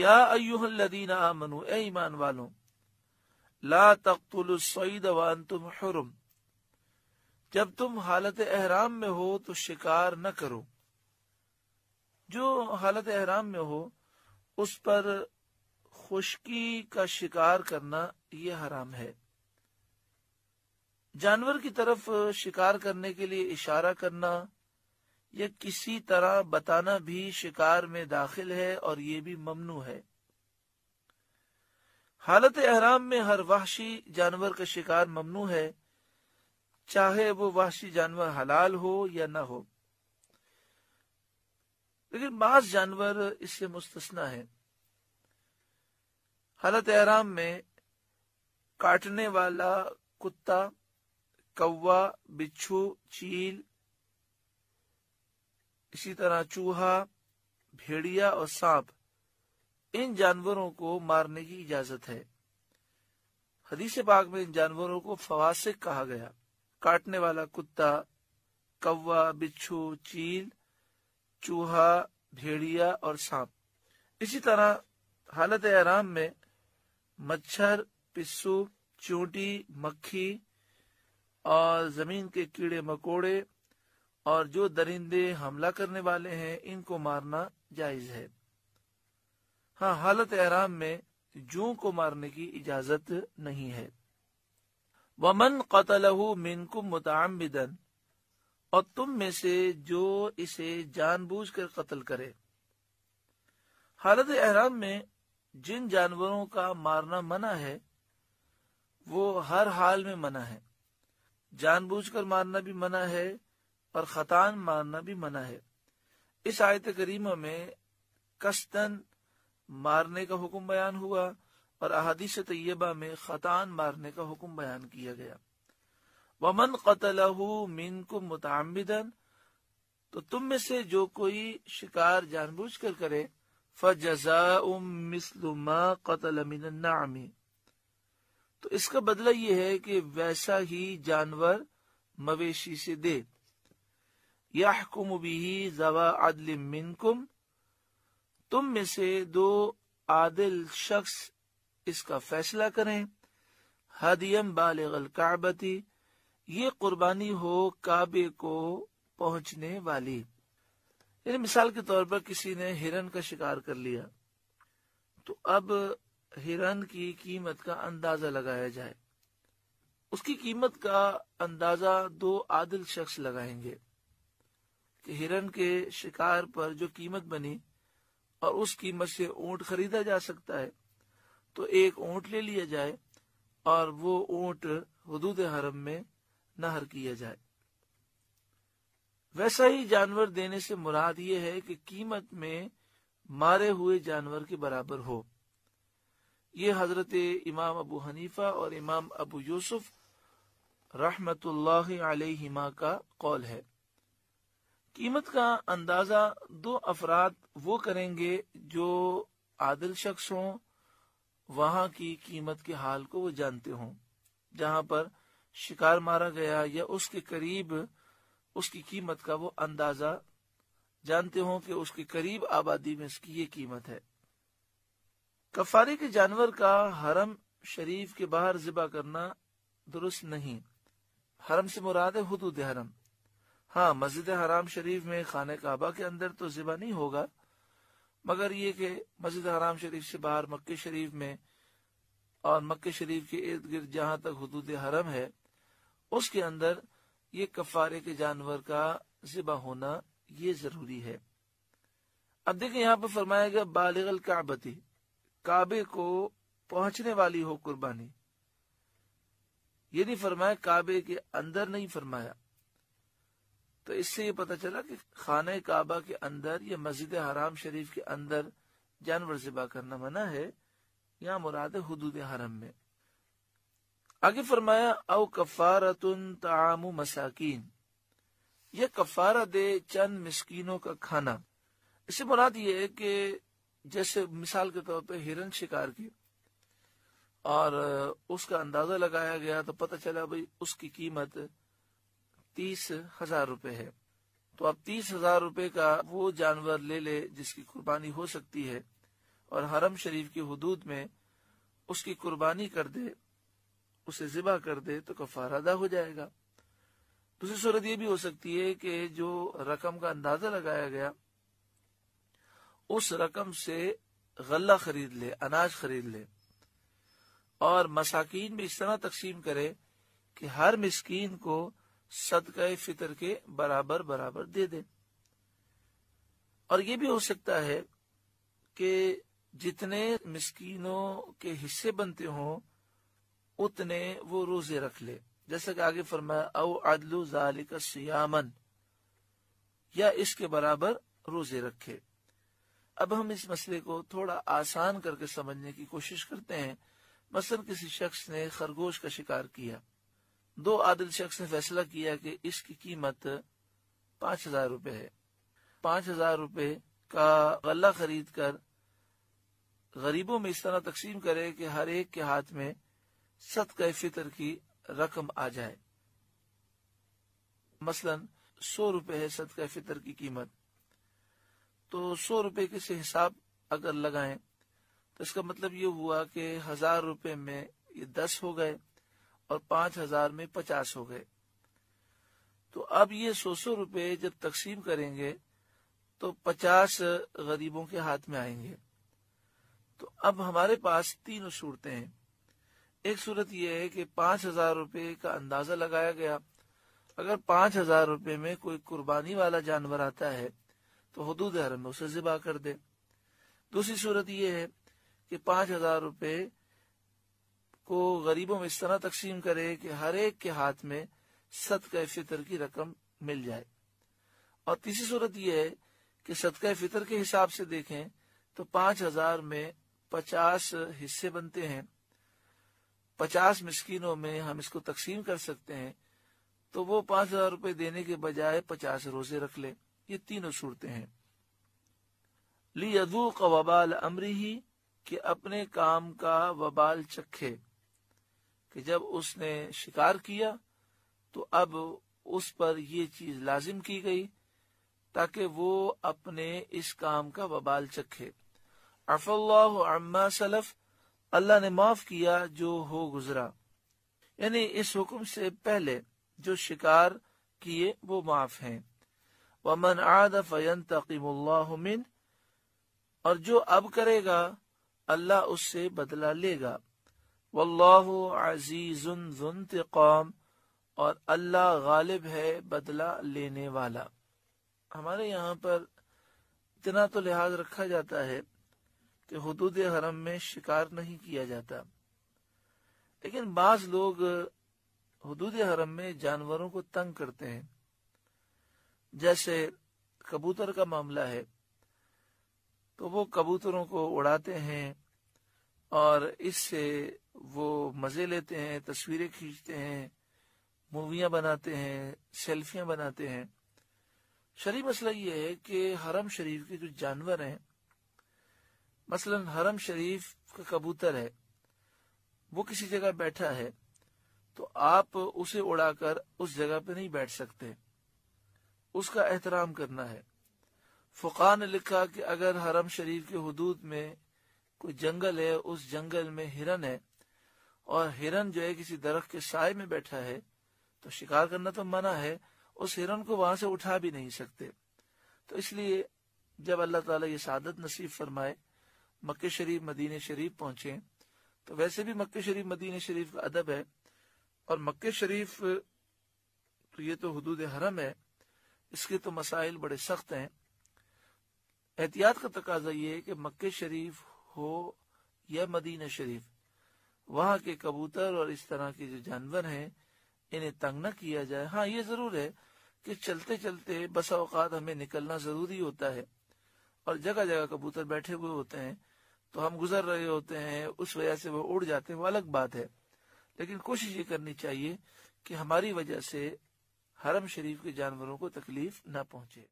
या अयुहदीना मनु ए ईमान वालों ला तख्तुलसईद वान तुम हरुम जब तुम हालत एहराम में हो तो शिकार न करो जो हालत एहराम में हो उस पर खुशकी का शिकार करना ये हराम है जानवर की तरफ शिकार करने के लिए इशारा करना या किसी तरह बताना भी शिकार में दाखिल है और ये भी ममनू है हालत अहराम में हर वहशी जानवर का शिकार ममनू है चाहे वो वहशी जानवर हलाल हो या ना हो लेकिन बास जानवर इससे मुस्तना है हालत अहराम में काटने वाला कुत्ता कौवा बिच्छू चील इसी तरह चूहा भेड़िया और सांप इन जानवरों को मारने की इजाजत है हदीसे बाग में इन जानवरों को फवासिक कहा गया काटने वाला कुत्ता कौवा बिच्छू चील चूहा भेड़िया और सांप इसी तरह हालत आराम में मच्छर पिस्सू चूंटी मक्खी और जमीन के कीड़े मकोड़े और जो दरिंदे हमला करने वाले हैं इनको मारना जायज है हाँ हालत एहराम में जू को मारने की इजाजत नहीं है वमन कतलहू मिनकुम बिदन और तुम में से जो इसे जानबूझकर कत्ल करे हालत एहराम में जिन जानवरों का मारना मना है वो हर हाल में मना है जानबूझकर मारना भी मना है और खतान मारना भी मना है इस आयत करीमा में कस्तन मारने का हुक्म बयान हुआ और अहदीस तयबा में खतान मारने का हुक्म बयान किया गया वमन कतलहू मीन को मुतमदन तो तुम में से जो कोई शिकार जानबूझ कर करे फजा मिसलुमा कतल नामी तो इसका बदला यह है कि वैसा ही जानवर मवेशी से दे यहकुम भी जवा अदल मिनकुम तुम में से दो आदिल शख्स इसका फैसला करें हदियम बालगल काबती ये कुर्बानी हो काबे को पहुंचने वाली यानी मिसाल के तौर पर किसी ने हिरन का शिकार कर लिया तो अब हिरन की कीमत का अंदाजा लगाया जाए उसकी कीमत का अंदाजा दो आदिल शख्स लगाएंगे कि हिरन के शिकार पर जो कीमत बनी और उस कीमत से ऊंट खरीदा जा सकता है तो एक ऊंट ले लिया जाए और वो ऊंट हदूद हरम में नहर किया जाए वैसा ही जानवर देने से मुराद ये है कि कीमत में मारे हुए जानवर के बराबर हो ये हजरत इमाम अबू हनीफा और इमाम अबू यूसुफ रहमतुल्लाह अलैहिमा का कौल है कीमत का अंदाजा दो अफराद वो करेंगे जो आदिल शख्स हों वहां की कीमत के हाल को वो जानते हों जहाँ पर शिकार मारा गया या उसके करीब उसकी कीमत का वो अंदाजा जानते हों कि उसके करीब आबादी में इसकी ये कीमत है कफारे के जानवर का हरम शरीफ के बाहर जिबा करना दुरुस्त नहीं हरम से मुराद है हदूद हरम हाँ मस्जिद हराम शरीफ में खान काबा के अंदर तो ज़िबा नहीं होगा मगर ये कि मस्जिद हराम शरीफ से बाहर मक्के शरीफ में और मक्के शरीफ के इर्द गिर्द जहां तक हदूद हरम है उसके अंदर ये कफारे के जानवर का ज़िबा होना ये ज़रूरी है अब देखिए यहाँ पर फरमाया गया बालगल काबती काबे को पहुंचने वाली हो कुर्बानी ये नहीं फरमाया काबे के अंदर नहीं फरमाया तो इससे ये पता चला कि खान काबा के अंदर या मस्जिद हराम शरीफ के अंदर जानवर जिबा करना मना है या मुराद हदूद हरम में आगे फरमाया औ कफारतुन ताम मसाकिन यह कफारा दे चंद मिसकीनों का खाना इससे मुराद ये है कि जैसे मिसाल के तौर पे हिरन शिकार की और उसका अंदाजा लगाया गया तो पता चला भाई उसकी कीमत तीस हजार रूपए है तो आप तीस हजार रूपए का वो जानवर ले ले जिसकी कुर्बानी हो सकती है और हरम शरीफ की हदूद में उसकी कुर्बानी कर दे उसे जिबा कर दे तो कफारा अदा हो जाएगा दूसरी सूरत यह भी हो सकती है कि जो रकम का अंदाजा लगाया गया उस रकम से गला खरीद ले अनाज खरीद ले और मसाकिन में इस तरह तकसीम करे कि हर मिसकीन को सदका फितर के बराबर बराबर दे दे और ये भी हो सकता है कि जितने मिस्कीनों के हिस्से बनते हों उतने वो रोजे रख ले जैसे कि आगे फरमाया अव अदलू जालिका सियामन या इसके बराबर रोजे रखे अब हम इस मसले को थोड़ा आसान करके समझने की कोशिश करते हैं मसलन किसी शख्स ने खरगोश का शिकार किया दो आदिल शख्स ने फैसला किया कि इसकी कीमत पांच हजार रूपए है पांच हजार रूपए का गला खरीद कर गरीबों में इस तरह तकसीम करे कि हर एक के हाथ में सदका फितर की रकम आ जाए मसलन सौ रूपये है सदका फितर की कीमत तो सौ रूपये के हिसाब अगर लगाए तो इसका मतलब ये हुआ कि हजार रूपये में ये दस हो गए और पांच हजार में पचास हो गए तो अब ये सौ सौ रूपये जब तकसीम करेंगे तो पचास गरीबों के हाथ में आएंगे तो अब हमारे पास तीन सूरतें हैं एक सूरत यह है कि पांच हजार रूपये का अंदाजा लगाया गया अगर पांच हजार रूपये में कोई कुर्बानी वाला जानवर आता है तो हदूद हरम में उसे जिबा कर दे दूसरी सूरत यह है कि पांच हजार रूपये को गरीबों में इस तरह तकसीम करे कि हर एक के हाथ में सदका फितर की रकम मिल जाए और तीसरी सूरत यह है कि सदका फितर के हिसाब से देखें तो पांच हजार में पचास हिस्से बनते हैं पचास मिस्किनों में हम इसको तकसीम कर सकते हैं तो वो पांच हजार रुपए देने के बजाय पचास रोजे रख ले ये तीनों सूरते हैं ली अदू अमरी ही कि अपने काम का वबाल चखे कि जब उसने शिकार किया तो अब उस पर यह चीज लाजिम की गई ताकि वो अपने इस काम का बबाल चखे अफल्ला सलफ अल्लाह ने माफ किया जो हो गुजरा यानी इस हुक्म से पहले जो शिकार किए वो माफ हैं वमन आद फयन और जो अब करेगा अल्लाह उससे बदला लेगा वल्लाह अजीज़ुनतकाम और अल्लाह गालिब है बदला लेने वाला हमारे यहाँ पर इतना तो लिहाज रखा जाता है कि हदूद हरम में शिकार नहीं किया जाता लेकिन बाज लोग हदूद हरम में जानवरों को तंग करते हैं जैसे कबूतर का मामला है तो वो कबूतरों को उड़ाते हैं और इससे वो मज़े लेते हैं तस्वीरें खींचते हैं मूवियां बनाते हैं सेल्फियां बनाते हैं शरी मसला ये है कि हरम शरीफ के जो जानवर हैं मसलन हरम शरीफ का कबूतर है वो किसी जगह बैठा है तो आप उसे उड़ाकर उस जगह पे नहीं बैठ सकते उसका एहतराम करना है फुका ने लिखा कि अगर हरम शरीफ के हदूद में कोई जंगल है उस जंगल में हिरन है और हिरन जो है किसी दरख्त के साय में बैठा है तो शिकार करना तो मना है उस हिरन को वहां से उठा भी नहीं सकते तो इसलिए जब अल्लाह ताला ये सादत नसीब फरमाए मक्के शरीफ मदीने शरीफ पहुंचे तो वैसे भी मक्के शरीफ मदीने शरीफ का अदब है और मक्के शरीफ तो ये तो हदूद हरम है इसके तो मसाइल बड़े सख्त हैं एहतियात का तकाजा ये है कि मक्के शरीफ हो या मदीना शरीफ वहाँ के कबूतर और इस तरह के जो जानवर हैं इन्हें तंग न किया जाए हाँ ये जरूर है कि चलते चलते बस अवकात हमें निकलना जरूरी होता है और जगह जगह कबूतर बैठे हुए होते हैं तो हम गुजर रहे होते हैं उस वजह से वो उड़ जाते हैं वो अलग बात है लेकिन कोशिश ये करनी चाहिए कि हमारी वजह से हरम शरीफ के जानवरों को तकलीफ न पहुंचे